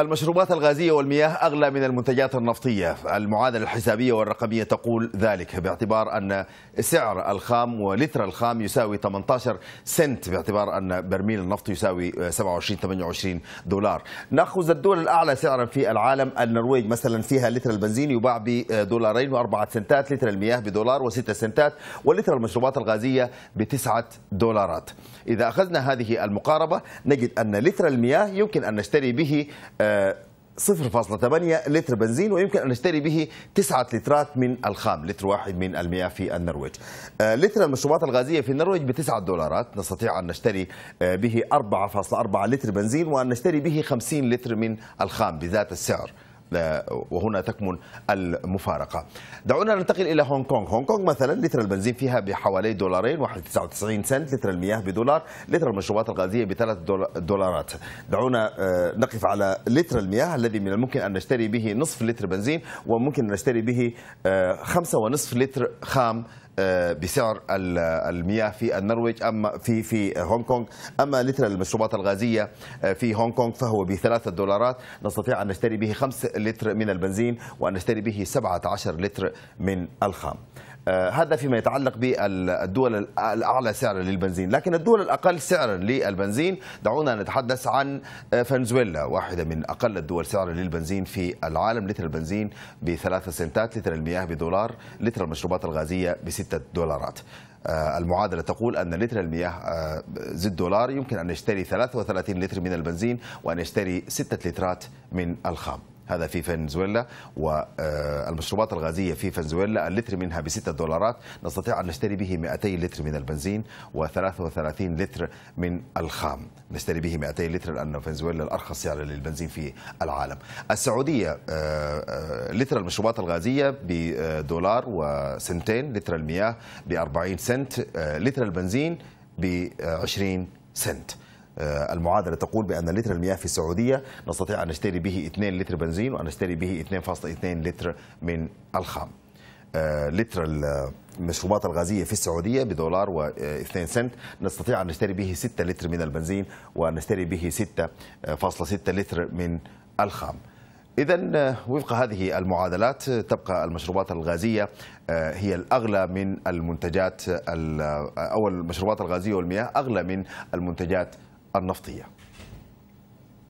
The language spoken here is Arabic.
المشروبات الغازية والمياه أغلى من المنتجات النفطية المعادلة الحسابية والرقمية تقول ذلك باعتبار أن سعر الخام ولتر الخام يساوي 18 سنت باعتبار أن برميل النفط يساوي 27-28 دولار نأخذ الدول الأعلى سعرا في العالم النرويج مثلا فيها لتر البنزين يباع بدولارين وأربعة سنتات لتر المياه بدولار وستة سنتات ولتر المشروبات الغازية بتسعة دولارات إذا أخذنا هذه المقاربة نجد أن لتر المياه يمكن أن نشتري به آه، 0.8 آه، لتر بنزين ويمكن أن نشتري به 9 لترات من الخام لتر واحد من المياه في النرويج آه، لتر المشروبات الغازية في النرويج ب 9 دولارات نستطيع أن نشتري آه، به 4.4 لتر بنزين وأن نشتري به 50 لتر من الخام بذات السعر وهنا تكمن المفارقة دعونا ننتقل إلى هونغ كونغ هونغ كونغ مثلا لتر البنزين فيها بحوالي دولارين و99 سنت لتر المياه بدولار لتر المشروبات الغازية بثلاث دولارات دعونا آه، نقف على لتر المياه الذي من الممكن أن نشتري به نصف لتر بنزين وممكن أن نشتري به آه، خمسة ونصف لتر خام آه، بسعر المياه في النرويج أما في في هونغ كونغ أما لتر المشروبات الغازية آه، في هونغ كونغ فهو بثلاثة دولارات نستطيع أن نشتري به 5 لتر من البنزين وأن نشتري به 17 لتر من الخام آه، هذا فيما يتعلق بالدول الأعلى سعرا للبنزين لكن الدول الأقل سعرا للبنزين دعونا نتحدث عن آه، فنزويلا واحدة من أقل الدول سعرا للبنزين في العالم لتر البنزين بثلاثة سنتات لتر المياه بدولار لتر المشروبات الغازية بستة دولارات آه، المعادلة تقول أن لتر المياه زد دولار يمكن أن يشتري 33 لتر من البنزين وأن يشتري 6 لترات من الخام هذا في فنزويلا والمشروبات الغازية في فنزويلا اللتر منها بستة دولارات نستطيع أن نشتري به 200 لتر من البنزين و33 لتر من الخام نشتري به 200 لتر لأن فنزويلا الأرخص سعر للبنزين في العالم السعودية آه، آه، لتر المشروبات الغازية بدولار وسنتين لتر المياه ب 40 سنت آه، لتر البنزين ب 20 سنت آه، المعادله تقول بان لتر المياه في السعوديه نستطيع ان نشتري به 2 لتر بنزين وان نشتري به 2.2 لتر من الخام. آه، لتر المشروبات الغازيه في السعوديه بدولار و2 سنت نستطيع ان نشتري به 6 لتر من البنزين ونشتري به 6.6 آه، لتر من الخام. إذا وفق هذه المعادلات تبقى المشروبات الغازية هي الأغلى من المنتجات أو المشروبات الغازية والمياه أغلى من المنتجات النفطيه